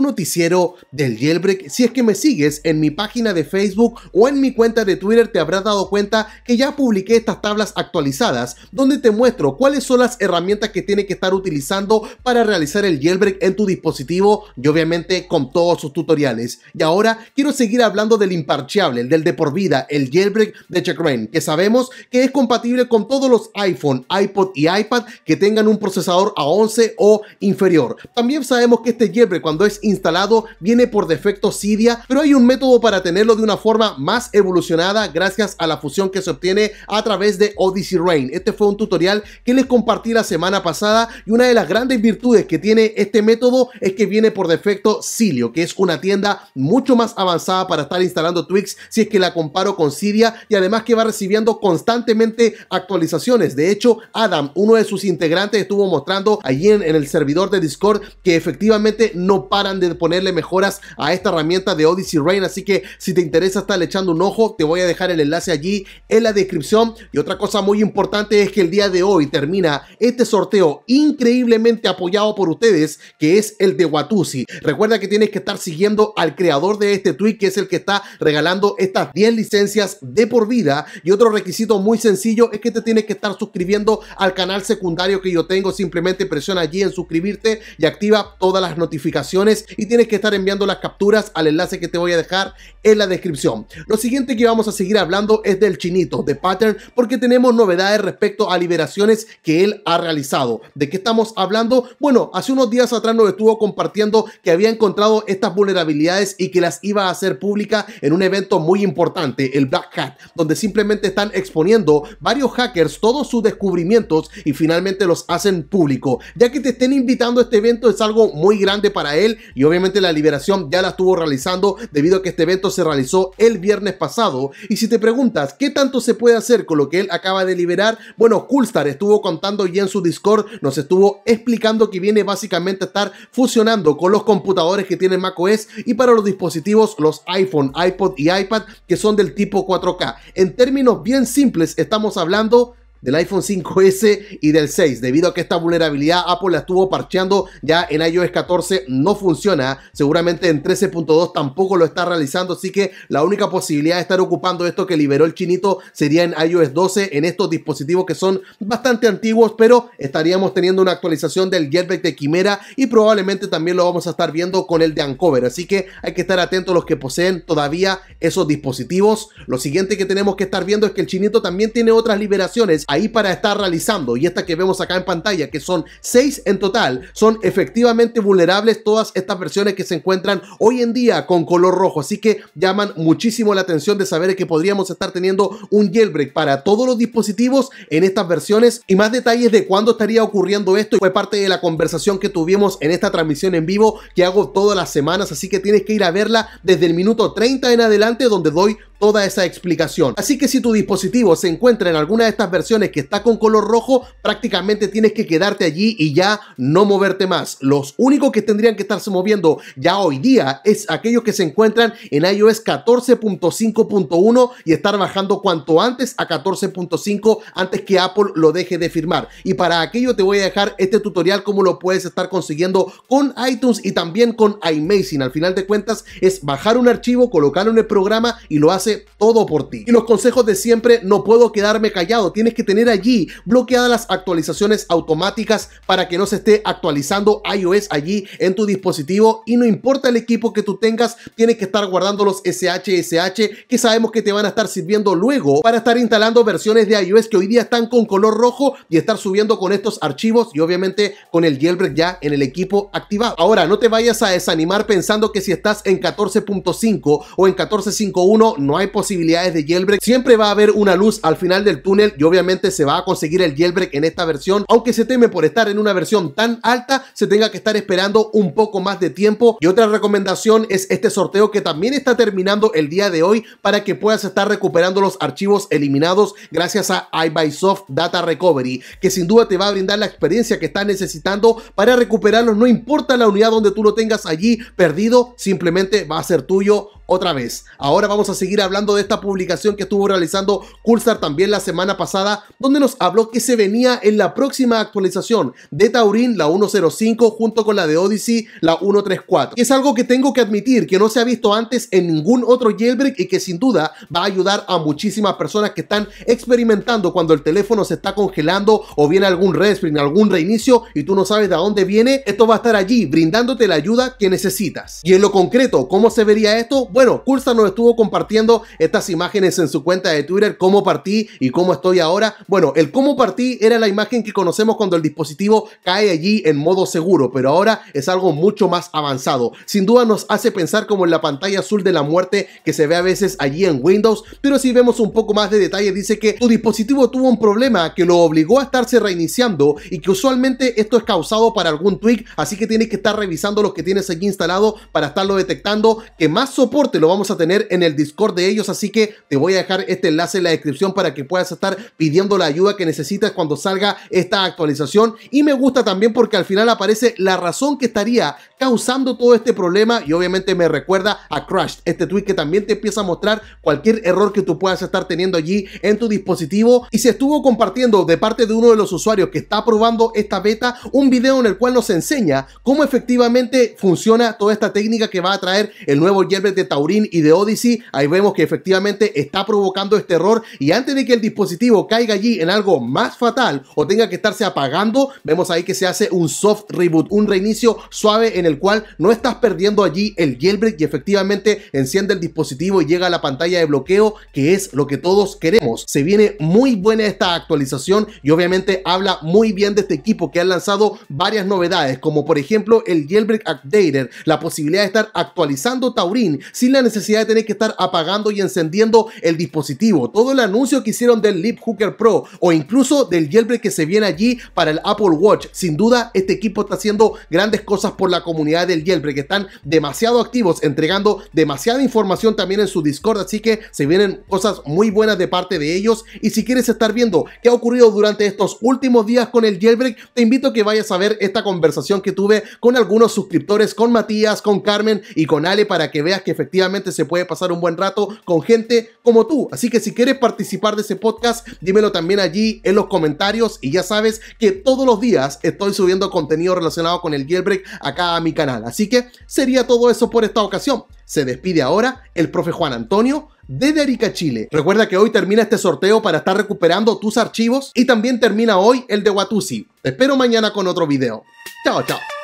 noticiero del jailbreak. Si es que me sigues en mi página de Facebook o en mi cuenta de Twitter te habrás dado cuenta que ya publiqué estas tablas actualizadas donde te muestro cuáles son las herramientas que tiene que estar utilizando para realizar el jailbreak en tu dispositivo y obviamente con todos sus tutoriales. Y ahora quiero seguir hablando del imparcheable, del de por vida, el jailbreak de Checkrein, que sabemos que es compatible con todos los iPhone, iPod y iPad que tengan un procesador a 11 o inferior. También sabemos que este jailbreak cuando es instalado, viene por defecto Cydia, pero hay un método para tenerlo de una forma más evolucionada gracias a la fusión que se obtiene a través de Odyssey Rain. Este fue un tutorial que les compartí la semana pasada y una de las grandes virtudes que tiene este método es que viene por defecto Cilio, que es una tienda mucho más avanzada para estar instalando Twix si es que la comparo con Cydia y además que va recibiendo constantemente actualizaciones. De hecho, Adam, uno de sus integrantes, estuvo mostrando allí en el servidor de Discord que efectivamente no paran de ponerle mejoras a esta herramienta de Odyssey Rain. Así que si te interesa estar echando un ojo, te voy a dejar el enlace allí en la descripción. Y otra cosa muy importante es que el día de hoy termina este sorteo increíblemente apoyado por ustedes, que es el de Watusi. Recuerda que tienes que estar siguiendo al creador de este tweet, que es el que está regalando estas 10 licencias de por vida. Y otro requisito muy sencillo es que te tienes que estar suscribiendo al canal secundario que yo tengo. Simplemente presiona allí en suscribirte y activa todas las notificaciones y tienes que estar enviando las capturas al enlace que te voy a dejar en la descripción. Lo siguiente que vamos a seguir hablando es del chinito, de Pattern, porque tenemos novedades respecto a liberaciones que él ha realizado. ¿De qué estamos hablando? Bueno, hace unos días atrás nos estuvo compartiendo que había encontrado estas vulnerabilidades y que las iba a hacer pública en un evento muy importante, el Black Hat, donde simplemente están exponiendo varios hackers todos sus descubrimientos y finalmente los hacen público. Ya que te estén invitando a este evento es algo muy grande para él y obviamente la liberación ya la estuvo realizando debido a que este evento se realizó el viernes pasado. Y si te preguntas qué tanto se puede hacer con lo que él acaba de liberar, bueno, Coolstar estuvo contando y en su Discord nos estuvo explicando que viene básicamente a estar fusionando con los computadores que tiene macOS y para los dispositivos, los iPhone, iPod y iPad que son del tipo 4K. En términos bien simples, estamos hablando del iPhone 5S y del 6. Debido a que esta vulnerabilidad Apple la estuvo parcheando ya en iOS 14 no funciona, seguramente en 13.2 tampoco lo está realizando, así que la única posibilidad de estar ocupando esto que liberó el chinito sería en iOS 12 en estos dispositivos que son bastante antiguos, pero estaríamos teniendo una actualización del Jetpack de Quimera y probablemente también lo vamos a estar viendo con el de Ancover así que hay que estar atentos los que poseen todavía esos dispositivos. Lo siguiente que tenemos que estar viendo es que el chinito también tiene otras liberaciones ahí para estar realizando. Y estas que vemos acá en pantalla, que son seis en total, son efectivamente vulnerables todas estas versiones que se encuentran hoy en día con color rojo. Así que llaman muchísimo la atención de saber que podríamos estar teniendo un jailbreak para todos los dispositivos en estas versiones. Y más detalles de cuándo estaría ocurriendo esto fue parte de la conversación que tuvimos en esta transmisión en vivo que hago todas las semanas. Así que tienes que ir a verla desde el minuto 30 en adelante donde doy toda esa explicación. Así que si tu dispositivo se encuentra en alguna de estas versiones que está con color rojo, prácticamente tienes que quedarte allí y ya no moverte más. Los únicos que tendrían que estarse moviendo ya hoy día es aquellos que se encuentran en iOS 14.5.1 y estar bajando cuanto antes a 14.5 antes que Apple lo deje de firmar. Y para aquello te voy a dejar este tutorial como lo puedes estar consiguiendo con iTunes y también con iMazing. Al final de cuentas es bajar un archivo, colocarlo en el programa y lo haces todo por ti. Y los consejos de siempre, no puedo quedarme callado, tienes que tener allí bloqueadas las actualizaciones automáticas para que no se esté actualizando iOS allí en tu dispositivo y no importa el equipo que tú tengas, tienes que estar guardando los SHSH que sabemos que te van a estar sirviendo luego para estar instalando versiones de iOS que hoy día están con color rojo y estar subiendo con estos archivos y obviamente con el jailbreak ya en el equipo activado. Ahora, no te vayas a desanimar pensando que si estás en 14.5 o en 14.51 no hay posibilidades de jailbreak, siempre va a haber una luz al final del túnel y obviamente se va a conseguir el jailbreak en esta versión, aunque se teme por estar en una versión tan alta, se tenga que estar esperando un poco más de tiempo. Y otra recomendación es este sorteo que también está terminando el día de hoy para que puedas estar recuperando los archivos eliminados gracias a iBuySoft Data Recovery, que sin duda te va a brindar la experiencia que estás necesitando para recuperarlos, no importa la unidad donde tú lo tengas allí perdido, simplemente va a ser tuyo otra vez. Ahora vamos a seguir hablando de esta publicación que estuvo realizando Coolstar también la semana pasada, donde nos habló que se venía en la próxima actualización de Taurin, la 105, junto con la de Odyssey, la 134. Y Es algo que tengo que admitir que no se ha visto antes en ningún otro jailbreak y que sin duda va a ayudar a muchísimas personas que están experimentando cuando el teléfono se está congelando o viene algún respring, algún reinicio y tú no sabes de dónde viene. Esto va a estar allí brindándote la ayuda que necesitas. Y en lo concreto, ¿cómo se vería esto? Bueno, Cursa nos estuvo compartiendo estas imágenes en su cuenta de Twitter, cómo partí y cómo estoy ahora. Bueno, el cómo partí era la imagen que conocemos cuando el dispositivo cae allí en modo seguro, pero ahora es algo mucho más avanzado. Sin duda nos hace pensar como en la pantalla azul de la muerte que se ve a veces allí en Windows, pero si vemos un poco más de detalle dice que tu dispositivo tuvo un problema que lo obligó a estarse reiniciando y que usualmente esto es causado para algún tweak, así que tienes que estar revisando los que tienes allí instalado para estarlo detectando, que más soporte te lo vamos a tener en el Discord de ellos, así que te voy a dejar este enlace en la descripción para que puedas estar pidiendo la ayuda que necesitas cuando salga esta actualización. Y me gusta también porque al final aparece la razón que estaría causando todo este problema y obviamente me recuerda a Crash, este tweet que también te empieza a mostrar cualquier error que tú puedas estar teniendo allí en tu dispositivo. Y se estuvo compartiendo de parte de uno de los usuarios que está probando esta beta un video en el cual nos enseña cómo efectivamente funciona toda esta técnica que va a traer el nuevo Jailbreak de Taurín y de Odyssey, ahí vemos que efectivamente está provocando este error y antes de que el dispositivo caiga allí en algo más fatal o tenga que estarse apagando, vemos ahí que se hace un soft reboot, un reinicio suave en el cual no estás perdiendo allí el jailbreak y efectivamente enciende el dispositivo y llega a la pantalla de bloqueo, que es lo que todos queremos. Se viene muy buena esta actualización y obviamente habla muy bien de este equipo que han lanzado varias novedades, como por ejemplo el jailbreak updater, la posibilidad de estar actualizando Taurin la necesidad de tener que estar apagando y encendiendo el dispositivo. Todo el anuncio que hicieron del Leap Hooker Pro o incluso del jailbreak que se viene allí para el Apple Watch. Sin duda, este equipo está haciendo grandes cosas por la comunidad del jailbreak. Están demasiado activos, entregando demasiada información también en su Discord. Así que se vienen cosas muy buenas de parte de ellos. Y si quieres estar viendo qué ha ocurrido durante estos últimos días con el jailbreak, te invito a que vayas a ver esta conversación que tuve con algunos suscriptores, con Matías, con Carmen y con Ale para que veas que efectivamente se puede pasar un buen rato con gente como tú. Así que si quieres participar de ese podcast, dímelo también allí en los comentarios y ya sabes que todos los días estoy subiendo contenido relacionado con el jailbreak acá a mi canal. Así que sería todo eso por esta ocasión. Se despide ahora el profe Juan Antonio de Arica, Chile. Recuerda que hoy termina este sorteo para estar recuperando tus archivos y también termina hoy el de Watusi. Te espero mañana con otro video. Chao, chao.